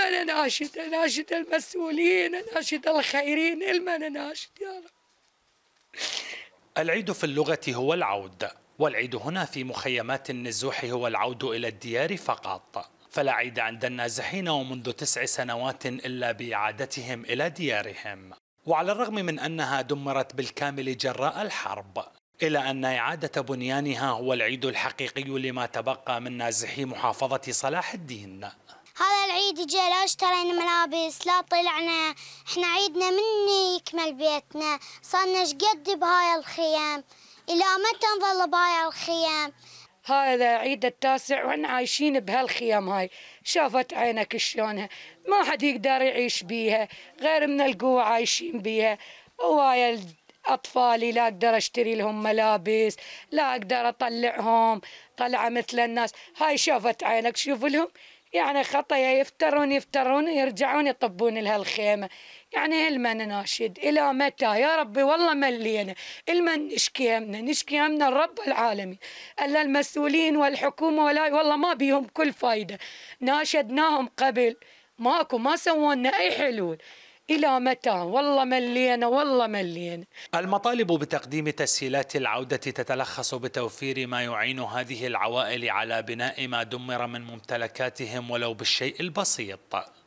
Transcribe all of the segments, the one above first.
المن ناشد ناشد المسؤولين ناشد الخيرين المن ناشد يا رب العيد في اللغة هو العود والعيد هنا في مخيمات النزوح هو العود إلى الديار فقط فلا عيد عند النازحين ومنذ تسع سنوات إلا بإعادتهم إلى ديارهم وعلى الرغم من أنها دمرت بالكامل جراء الحرب إلا أن إعادة بنيانها هو العيد الحقيقي لما تبقى من نازحي محافظة صلاح الدين هذا العيد جاء لا اشترينا ملابس لا طلعنا احنا عيدنا من يكمل بيتنا صارنا شقد بهاي الخيام الى متى نظل بهاي الخيام هذا عيد التاسع واحنا عايشين بهالخيام هاي شافت عينك شلونها ما حد يقدر يعيش بيها غير من القوة عايشين بيها وهاي اطفالي لا اقدر اشتري لهم ملابس لا اقدر اطلعهم طلعه مثل الناس هاي شافت عينك شوف لهم يعني خطايا يفترون يفترون يرجعون يطبون لها الخيمة يعني المن ناشد إلى متى يا ربي والله ملينا المن نشكي همنا نشكي همنا الرب العالمي ألا المسؤولين والحكومة ولا والله ما بيهم كل فايدة ناشدناهم قبل ماكو ما سوونا أي حلول إلى متى؟ والله ملينا والله ملينا المطالب بتقديم تسهيلات العودة تتلخص بتوفير ما يعين هذه العوائل على بناء ما دمر من ممتلكاتهم ولو بالشيء البسيط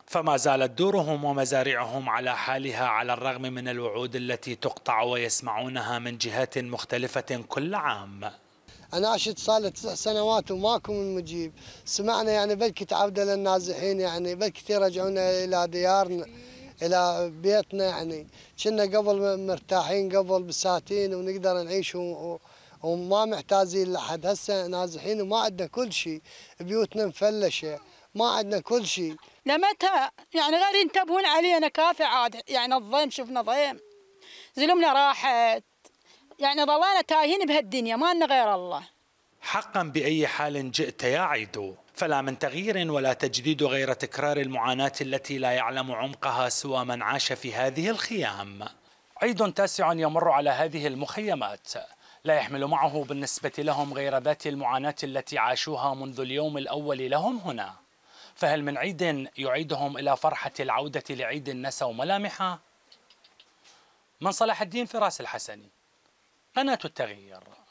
فما زالت دورهم ومزارعهم على حالها على الرغم من الوعود التي تقطع ويسمعونها من جهات مختلفة كل عام أنا عشت صار لي تسع سنوات وماكو من مجيب سمعنا يعني بلكي تعودة للنازحين يعني بلكي يرجعون إلى ديارنا الى بيتنا يعني كنا قبل مرتاحين قبل بساتين ونقدر نعيش وما محتاجين لحد هسه نازحين وما عندنا كل شيء بيوتنا مفلشه ما عندنا كل شيء لمتى يعني غير ينتبهون علينا كافي عاد يعني الضيم شفنا ضيم زلمنا راحت يعني ظلينا تايهين بهالدنيا ما لنا غير الله حقا باي حال جئت يا عيدو فلا من تغيير ولا تجديد غير تكرار المعاناة التي لا يعلم عمقها سوى من عاش في هذه الخيام عيد تاسع يمر على هذه المخيمات لا يحمل معه بالنسبة لهم غير ذات المعاناة التي عاشوها منذ اليوم الأول لهم هنا فهل من عيد يعيدهم إلى فرحة العودة لعيد نسوا ملامحه؟ من صلاح الدين فراس الحسني قناة التغيير